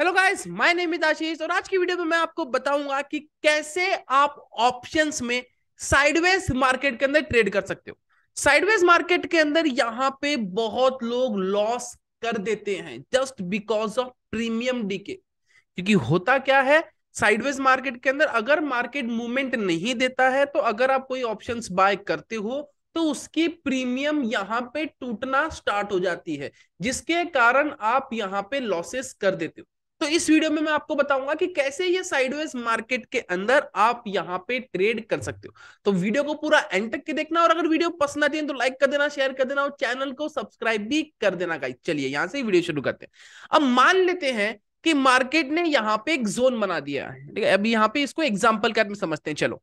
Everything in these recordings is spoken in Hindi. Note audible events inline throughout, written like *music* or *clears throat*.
hello guys my name is Ashish और आज की वीडियो में मैं आपको बताऊंगा कि कैसे आप ऑप्शंस में साइडवेज मार्केट के अंदर ट्रेड कर सकते हो साइडवेज मार्केट के अंदर यहाँ पे बहुत लोग लॉस कर देते हैं just because of premium decay क्योंकि होता क्या है साइडवेज मार्केट के अंदर अगर मार्केट मूवमेंट नहीं देता है तो अगर आप कोई ऑप्शन बाय करते हो तो उसकी प्रीमियम यहाँ पे टूटना स्टार्ट हो जाती है जिसके कारण आप यहाँ पे लॉसेस कर देते हो तो इस वीडियो में मैं आपको बताऊंगा कि कैसे ये साइडवेज मार्केट के अंदर आप यहाँ पे ट्रेड कर सकते हो तो वीडियो को पूरा एंड तक के देखना और अगर वीडियो पसंद आती है तो लाइक कर देना शेयर कर देना और चैनल को सब्सक्राइब भी कर देना गाइस चलिए यहाँ से वीडियो शुरू करते हैं अब मान लेते हैं कि मार्केट ने यहाँ पे एक जोन बना दिया है ठीक है अब यहाँ पे इसको एग्जाम्पल के समझते हैं चलो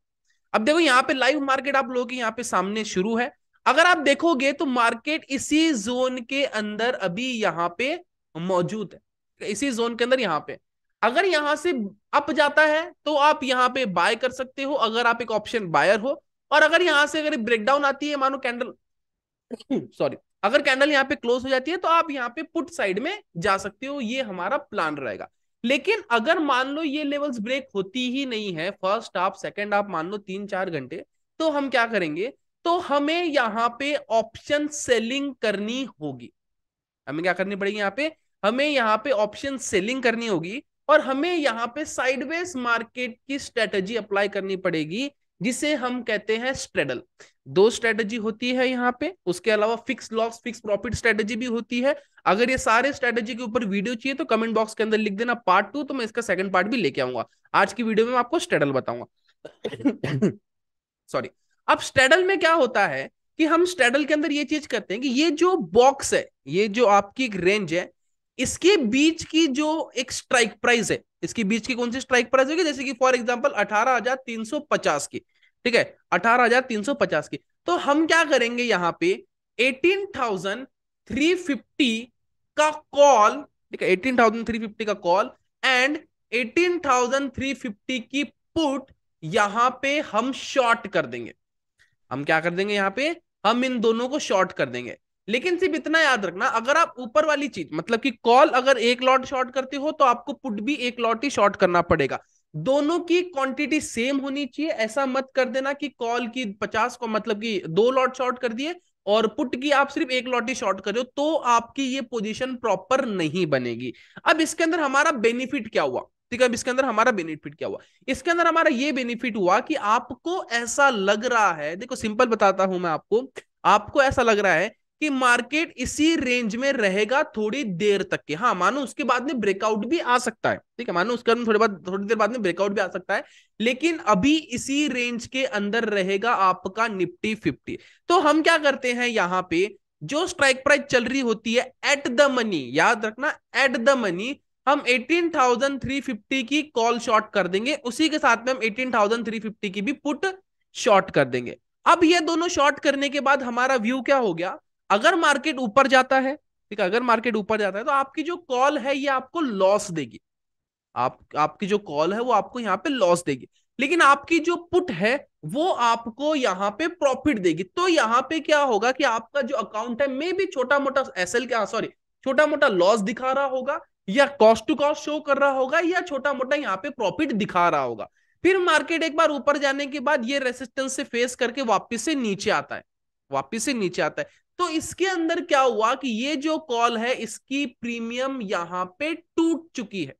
अब देखो यहाँ पे लाइव मार्केट आप लोगों के यहाँ पे सामने शुरू है अगर आप देखोगे तो मार्केट इसी जोन के अंदर अभी यहाँ पे मौजूद है इसी जोन के अंदर यहाँ पे अगर यहाँ से अप जाता है तो आप यहाँ पे बाय कर सकते हो अगर आप एक ऑप्शन बायर हो और अगर यहाँ से अगर ब्रेकडाउन आती है मानो कैंडल सॉरी *clears throat* अगर कैंडल यहाँ पे क्लोज हो जाती है तो आप यहाँ पे पुट साइड में जा सकते हो ये हमारा प्लान रहेगा लेकिन अगर मान लो ये लेवल्स ब्रेक होती ही नहीं है फर्स्ट आप सेकंड आप मान लो तीन चार घंटे तो हम क्या करेंगे तो हमें यहाँ पे ऑप्शन सेलिंग करनी होगी हमें क्या करनी पड़ेगी यहाँ पे हमें यहाँ पे ऑप्शन सेलिंग करनी होगी और हमें यहाँ पे साइडवेज मार्केट की स्ट्रेटजी अप्लाई करनी पड़ेगी जिसे हम कहते हैं स्ट्रेडल दो स्ट्रेटजी होती है यहाँ पे उसके अलावा fix loss fix profit strategy भी होती है अगर ये सारे स्ट्रेटजी के ऊपर वीडियो चाहिए तो कमेंट बॉक्स के अंदर लिख देना पार्ट टू तो मैं इसका सेकंड पार्ट भी लेके आऊंगा आज की वीडियो में आपको स्ट्रेडल बताऊंगा सॉरी अब स्ट्रेडल में क्या होता है कि हम स्ट्रेडल के अंदर ये चीज करते हैं कि ये जो बॉक्स है ये जो आपकी एक रेंज है इसके बीच की जो एक स्ट्राइक प्राइस है इसके बीच की कौन सी स्ट्राइक प्राइस होगी जैसे कि फॉर एग्जाम्पल अठारह हजार तीन सौ पचास की ठीक है अठारह हजार तीन सौ पचास की तो हम क्या करेंगे यहाँ पे एटीन थाउजेंड थ्री फिफ्टी का कॉल ठीक है एटीन थाउजेंड थ्री फिफ्टी का call and eighteen thousand three fifty की पुट यहां पे हम शॉर्ट कर देंगे हम क्या कर देंगे यहाँ पे हम इन दोनों को शॉर्ट कर देंगे लेकिन सिर्फ इतना याद रखना अगर आप ऊपर वाली चीज मतलब कि कॉल अगर एक लॉट शॉर्ट करते हो तो आपको पुट भी एक लॉट ही शॉर्ट करना पड़ेगा दोनों की क्वांटिटी सेम होनी चाहिए ऐसा मत कर देना कि कॉल की पचास को मतलब कि दो लॉट शॉर्ट कर दिए और पुट की आप सिर्फ एक लॉट ही शॉर्ट कर रहे हो तो आपकी ये पोजीशन प्रॉपर नहीं बनेगी अब इसके अंदर हमारा बेनिफिट क्या हुआ ठीक है इसके अंदर हमारा बेनिफिट क्या हुआ इसके अंदर हमारा ये बेनिफिट हुआ कि आपको ऐसा लग रहा है देखो सिंपल बताता हूं मैं आपको आपको ऐसा लग रहा है कि मार्केट इसी रेंज में रहेगा थोड़ी देर तक के हाँ मानो उसके बाद में ब्रेकआउट भी आ सकता है ठीक है मानो उसके बाद थोड़ी बाद थोड़ी देर बाद में ब्रेकआउट भी आ सकता है लेकिन अभी इसी रेंज के अंदर रहेगा आपका निफ्टी फिफ्टी तो हम क्या करते हैं यहाँ पे जो स्ट्राइक प्राइस चल रही होती है एट द मनी याद रखना एट द मनी हम 18,350 की कॉल शॉर्ट कर देंगे उसी के साथ में हम 18,350 की भी पुट शॉर्ट कर देंगे अब ये दोनों शॉर्ट करने के बाद हमारा व्यू क्या हो गया अगर मार्केट ऊपर जाता है ठीक है अगर मार्केट ऊपर जाता है तो आपकी जो कॉल है ये आपको लॉस देगी आप आपकी जो कॉल है वो आपको यहाँ पे लॉस देगी लेकिन आपकी जो पुट है वो आपको यहाँ पे प्रॉफिट देगी तो यहाँ पे क्या होगा कि आपका जो अकाउंट है मे भी छोटा मोटा एस एल हाँ, सॉरी छोटा मोटा लॉस दिखा रहा होगा या कॉस्ट टू कॉस्ट शो कर रहा होगा या छोटा मोटा यहाँ पे प्रॉफिट दिखा रहा होगा फिर मार्केट एक बार ऊपर जाने के बाद ये रेसिस्टेंस से फेस करके वापिस से नीचे आता है वापिस से नीचे आता है तो इसके अंदर क्या हुआ कि ये जो कॉल है इसकी प्रीमियम यहां पे टूट चुकी है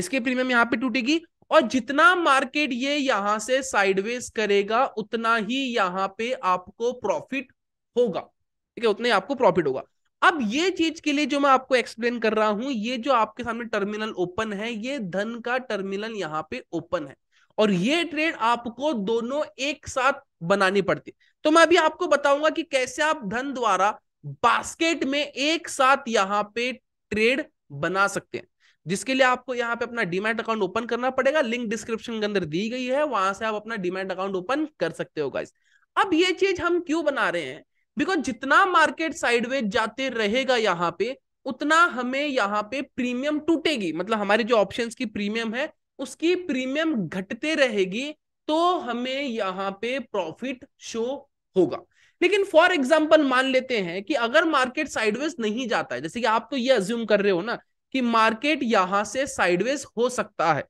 इसकी प्रीमियम यहां पे टूटेगी और जितना मार्केट ये यहां से साइडवेज करेगा उतना ही यहां पे आपको प्रॉफिट होगा ठीक है उतना ही आपको प्रॉफिट होगा अब ये चीज के लिए जो मैं आपको एक्सप्लेन कर रहा हूं ये जो आपके सामने टर्मिनल ओपन है ये धन का टर्मिनल यहाँ पे ओपन है और ये ट्रेड आपको दोनों एक साथ बनानी पड़ती है तो मैं अभी आपको बताऊंगा कि कैसे आप धन द्वारा बास्केट में एक साथ यहाँ पे ट्रेड बना सकते हैं जिसके लिए आपको यहाँ पे अपना डीमैट अकाउंट ओपन करना पड़ेगा लिंक डिस्क्रिप्शन के अंदर दी गई है वहां से आप अपना डीमैट अकाउंट ओपन कर सकते हो गाइस अब ये चीज हम क्यों बना रहे हैं बिकॉज जितना मार्केट साइडवेज जाते रहेगा यहाँ पे उतना हमें यहाँ पे प्रीमियम टूटेगी मतलब हमारे जो ऑप्शंस की प्रीमियम है उसकी प्रीमियम घटते रहेगी तो हमें यहाँ पे प्रॉफिट शो होगा लेकिन फॉर एग्जाम्पल मान लेते हैं कि अगर मार्केट साइडवेज नहीं जाता है जैसे कि आप तो ये अज्यूम कर रहे हो ना कि मार्केट यहां से साइडवेज हो सकता है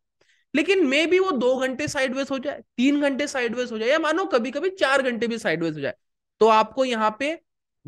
लेकिन मे भी वो दो घंटे साइडवेज हो जाए तीन घंटे साइडवेज हो जाए या मानो कभी कभी चार घंटे भी साइडवेज हो जाए तो आपको यहाँ पे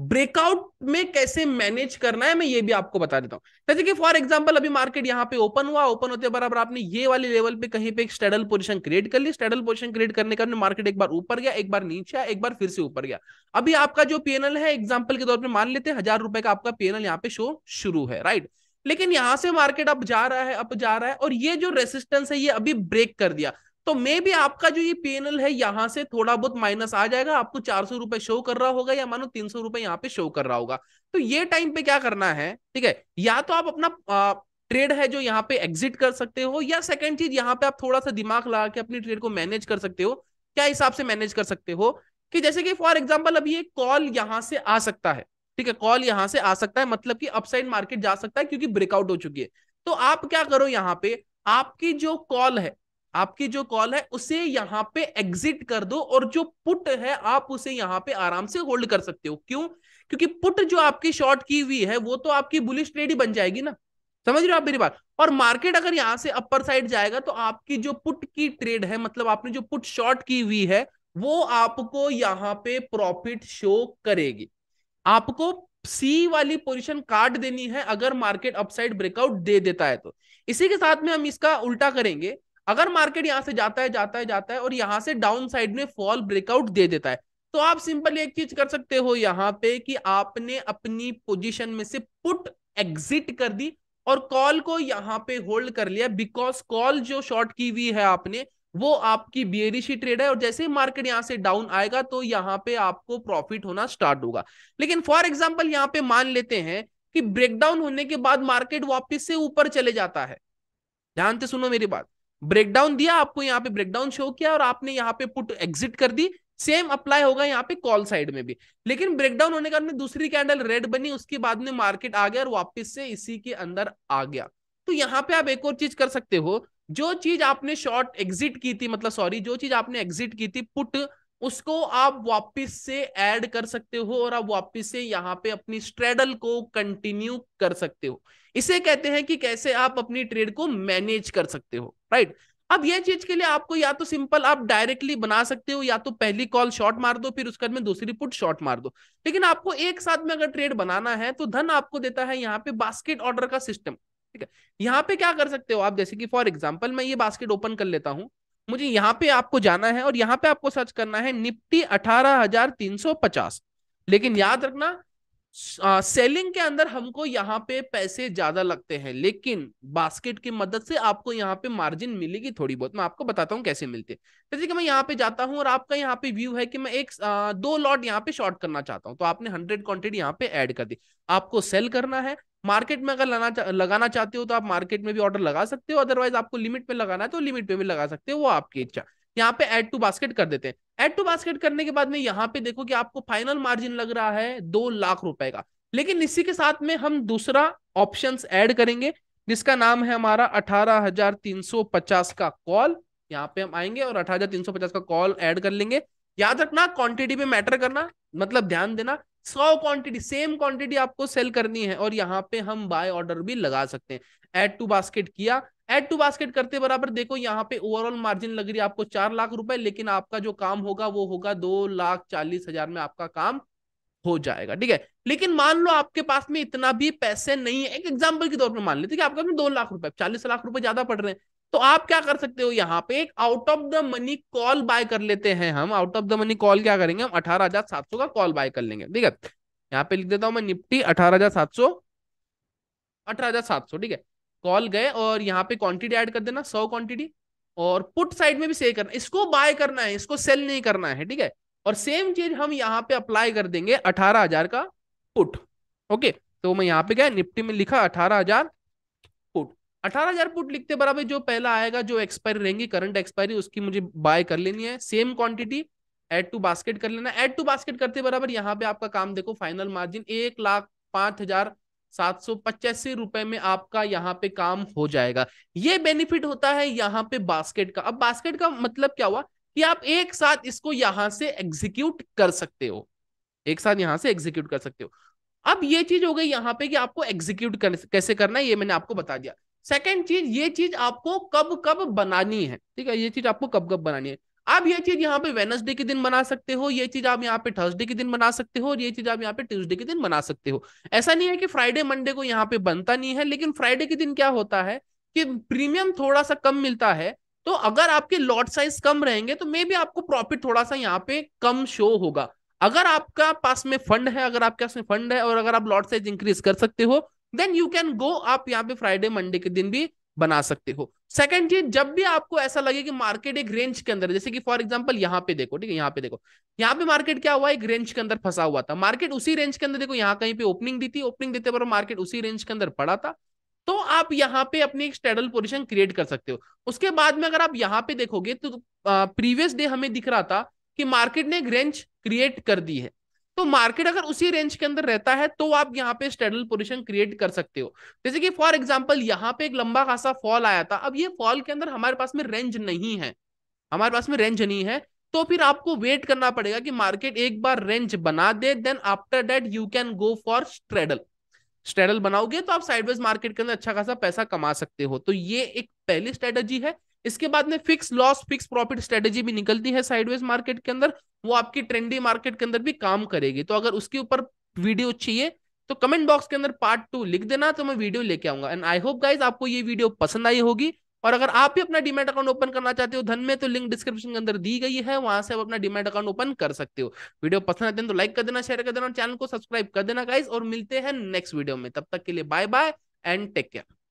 ब्रेकआउट में कैसे मैनेज करना है मैं ये भी आपको बता देता हूँ जैसे कि फॉर एग्जांपल अभी मार्केट यहाँ पे ओपन हुआ ओपन होते बराबर आपने ये वाले लेवल पे कहीं पे एक स्टेडल पोजीशन क्रिएट कर ली स्टेडल पोजीशन क्रिएट करने का मार्केट एक बार ऊपर गया एक बार नीचे आया एक बार फिर से ऊपर गया अभी आपका जो पीएनएल है एग्जाम्पल के तौर पर मान लेते हैं हजार रुपए का आपका पीएनएल यहाँ पे शो शुरू है राइट लेकिन यहां से मार्केट अब जा रहा है अब जा रहा है और ये जो रेसिस्टेंस है ये अभी ब्रेक कर दिया तो मे भी आपका जो ये पीएनएल है यहां से थोड़ा बहुत माइनस आ जाएगा आपको चार सौ रुपए शो कर रहा होगा या मानो तीन सौ रुपए यहाँ पे शो कर रहा होगा तो ये टाइम पे क्या करना है ठीक है या तो आप अपना आ, ट्रेड है जो यहाँ पे एग्जिट कर सकते हो या सेकंड चीज यहाँ पे आप थोड़ा सा दिमाग लगा के अपनी ट्रेड को मैनेज कर सकते हो क्या हिसाब से मैनेज कर सकते हो कि जैसे कि फॉर एग्जाम्पल अभी एक कॉल यहाँ से आ सकता है ठीक है कॉल यहाँ से आ सकता है मतलब कि अपसाइड मार्केट जा सकता है क्योंकि ब्रेकआउट हो चुकी है तो आप क्या करो यहाँ पे आपकी जो कॉल है आपकी जो कॉल है उसे यहाँ पे एग्जिट कर दो और जो पुट है आप उसे यहाँ पे आराम से होल्ड कर सकते हो क्यों क्योंकि पुट जो आपकी शॉर्ट की हुई है वो तो आपकी बुलिश ट्रेड ही बन जाएगी ना समझ रहे हो आप मेरी बात और मार्केट अगर यहाँ से अपर साइड जाएगा तो आपकी जो पुट की ट्रेड है मतलब आपने जो पुट शॉर्ट की हुई है वो आपको यहाँ पे प्रॉफिट शो करेगी आपको सी वाली पोजीशन काट देनी है अगर मार्केट अपसाइड ब्रेकआउट दे देता है तो इसी के साथ में हम इसका उल्टा करेंगे अगर मार्केट यहां से जाता है जाता है जाता है और यहां से डाउन साइड में फॉल ब्रेकआउट दे देता है तो आप सिंपल एक चीज कर सकते हो यहाँ पे कि आपने अपनी पोजीशन में से पुट एग्जिट कर दी और कॉल को यहाँ पे होल्ड कर लिया बिकॉज कॉल जो शॉर्ट की हुई है आपने वो आपकी बियरिशी ट्रेड है और जैसे ही मार्केट यहाँ से डाउन आएगा तो यहाँ पे आपको प्रॉफिट होना स्टार्ट होगा लेकिन फॉर एग्जाम्पल यहाँ पे मान लेते हैं कि ब्रेकडाउन होने के बाद मार्केट वापिस से ऊपर चले जाता है ध्यान से सुनो मेरी बात ब्रेकडाउन दिया आपको यहाँ पे ब्रेकडाउन शो किया और आपने यहाँ पे पुट एग्जिट कर दी सेम अप्लाई होगा यहाँ पे कॉल साइड में भी लेकिन ब्रेकडाउन होने के कारण दूसरी कैंडल रेड बनी उसके बाद में मार्केट आ गया और वापस से इसी के अंदर आ गया तो यहाँ पे आप एक और चीज कर सकते हो जो चीज आपने शॉर्ट एग्जिट की थी मतलब सॉरी जो चीज आपने एग्जिट की थी पुट उसको आप वापस से ऐड कर सकते हो और आप वापस से यहाँ पे अपनी स्ट्रेडल को कंटिन्यू कर सकते हो इसे कहते हैं कि कैसे आप अपनी ट्रेड को मैनेज कर सकते हो राइट अब यह चीज के लिए आपको या तो सिंपल आप डायरेक्टली बना सकते हो या तो पहली कॉल शॉर्ट मार दो फिर उसके बाद में दूसरी पुट शॉर्ट मार दो लेकिन आपको एक साथ में अगर ट्रेड बनाना है तो धन आपको देता है यहाँ पे बास्केट ऑर्डर का सिस्टम ठीक है यहाँ पे क्या कर सकते हो आप जैसे कि फॉर एग्जाम्पल मैं ये बास्केट ओपन कर लेता हूँ मुझे यहाँ पे आपको जाना है और यहाँ पे आपको सर्च करना है निफ्टी अठारह लेकिन याद रखना आ, सेलिंग के अंदर हमको यहाँ पे पैसे ज्यादा लगते हैं लेकिन बास्केट की मदद से आपको यहाँ पे मार्जिन मिलेगी थोड़ी बहुत मैं आपको बताता हूँ कैसे मिलते जैसे कि मैं यहाँ पे जाता हूँ और आपका यहाँ पे व्यू है कि मैं एक आ, दो लॉट यहाँ पे शॉर्ट करना चाहता हूँ तो आपने हंड्रेड क्वांटिटी यहाँ पे एड कर दी आपको सेल करना है मार्केट में अगर लाना चा, लगाना चाहते हो तो आप मार्केट में भी ऑर्डर लगा सकते हो अदरवाइज आपको लिमिट में लगाना है तो लिमिट में भी लगा सकते हो वो आपकी इच्छा यहाँ पे एड टू बास्केट कर देते हैं एड टू बास्केट करने के बाद में यहाँ पे देखो कि आपको फाइनल मार्जिन लग रहा है दो लाख रुपए का लेकिन इसी के साथ में हम दूसरा ऑप्शन एड करेंगे जिसका नाम है हमारा अठारह का कॉल यहाँ पे हम आएंगे और अठारह का कॉल एड कर लेंगे याद रखना क्वांटिटी पे मैटर करना मतलब ध्यान देना सौ क्वांटिटी सेम क्वांटिटी आपको सेल करनी है और यहाँ पे हम बाय ऑर्डर भी लगा सकते हैं एड टू बास्केट किया एड टू बास्केट करते बराबर देखो यहाँ पे ओवरऑल मार्जिन लग रही है आपको चार लाख रुपए लेकिन आपका जो काम होगा वो होगा दो लाख चालीस हजार में आपका काम हो जाएगा ठीक है लेकिन मान लो आपके पास में इतना भी पैसे नहीं है एक एग्जाम्पल के तौर पर मान लेते आपके पास में दो लाख रुपए चालीस लाख रुपए ज्यादा पड़ रहे हैं तो आप क्या कर सकते हो यहाँ पे एक out of the money call buy कर लेते हैं हम out of the money call क्या करेंगे हम अठारह हजार सात सौ का कॉल बाय कर लेंगे ठीक है यहाँ पे लिख देता हूं मैं निफ्टी अठारह हजार सात सौ अठारह हजार सात सौ ठीक है कॉल गए और यहाँ पे क्वांटिटी ऐड कर देना सौ क्वांटिटी और पुट साइड में भी सेल करना इसको बाय करना है इसको सेल नहीं करना है ठीक है और सेम चीज हम यहाँ पे अप्लाई कर देंगे अठारह हजार का पुट ओके तो मैं यहाँ पे क्या निफ्टी में लिखा अठारह हजार अठारह हजार पुट लिखते बराबर जो पहला आएगा जो एक्सपायरी रहेंगी करंट एक्सपायरी उसकी मुझे बाय कर लेनी है same quantity add to basket कर लेना एड टू बास्केट करते बराबर यहाँ पे आपका काम देखो फाइनल मार्जिन एक लाख पांच हजार सात सौ पचासी रुपए में आपका यहाँ पे काम हो जाएगा ये बेनिफिट होता है यहाँ पे बास्केट का अब बास्केट का मतलब क्या हुआ कि आप एक साथ इसको यहाँ से एग्जीक्यूट कर सकते हो एक साथ यहाँ से एग्जीक्यूट कर सकते हो अब ये चीज हो गई यहाँ पे कि आपको एग्जीक्यूट कैसे करना है ये मैंने आपको बता दिया सेकेंड चीज ये चीज आपको कब कब बनानी है ठीक है ये चीज आपको कब कब बनानी है आप ये चीज यहाँ पे वेनसडे के दिन बना सकते हो ये चीज आप यहाँ पे थर्सडे के दिन बना सकते हो और ये चीज आप यहाँ पे ट्यूसडे के दिन बना सकते हो ऐसा नहीं है कि फ्राइडे मंडे को यहाँ पे बनता नहीं है लेकिन फ्राइडे के दिन क्या होता है कि प्रीमियम थोड़ा सा कम मिलता है तो अगर आपके लॉट साइज कम रहेंगे तो मे भी आपको प्रॉफिट थोड़ा सा यहाँ पे कम शो होगा अगर आपका पास में फंड है अगर आपके पास में फंड है और अगर आप लॉट साइज इंक्रीज कर सकते हो देन यू कैन गो आप यहाँ पे फ्राइडे मंडे के दिन भी बना सकते हो सेकंड चीज जब भी आपको ऐसा लगे कि मार्केट एक रेंज के अंदर जैसे कि फॉर एग्जांपल यहाँ पे देखो ठीक है यहाँ पे देखो यहाँ पे मार्केट क्या हुआ एक रेंज के अंदर फंसा हुआ था मार्केट उसी रेंज के अंदर देखो यहाँ कहीं पे ओपनिंग दी थी ओपनिंग देते पर मार्केट उसी रेंज के अंदर पड़ा था तो आप यहाँ पे अपनी एक स्टेडल पोजिशन क्रिएट कर सकते हो उसके बाद में अगर आप यहाँ पे देखोगे तो प्रीवियस तो, डे हमें दिख रहा था कि मार्केट ने एक रेंज क्रिएट कर दी है तो मार्केट अगर उसी रेंज के अंदर रहता है तो आप यहाँ पे स्टेडल पोजिशन क्रिएट कर सकते हो जैसे कि फॉर एग्जाम्पल यहाँ पे एक लंबा खासा फॉल आया था अब ये फॉल के अंदर हमारे पास में रेंज नहीं है हमारे पास में रेंज नहीं है तो फिर आपको वेट करना पड़ेगा कि मार्केट एक बार रेंज बना दे then after that you can go for straddle straddle बनाओगे तो आप साइडवेज मार्केट के अंदर अच्छा खासा पैसा कमा सकते हो तो ये एक पहली स्ट्रेटजी है इसके बाद में fix loss fix profit strategy भी निकलती है साइडवेज मार्केट के अंदर वो आपकी ट्रेंडी मार्केट के अंदर भी काम करेगी तो अगर उसके ऊपर वीडियो चाहिए तो कमेंट बॉक्स के अंदर पार्ट टू लिख देना तो मैं वीडियो लेके आऊंगा एंड आई होप गाइज आपको ये वीडियो पसंद आई होगी और अगर आप भी अपना डिमेट अकाउंट ओपन करना चाहते हो धन में तो लिंक डिस्क्रिप्शन के अंदर दी गई है वहां से आप अपना डिमेट अकाउंट ओपन कर सकते हो वीडियो पसंद आते हैं तो लाइक कर देना शेयर कर देना और चैनल को सब्सक्राइब कर देना गाइज और मिलते हैं नेक्स्ट वीडियो में तब तक के लिए bye bye and take care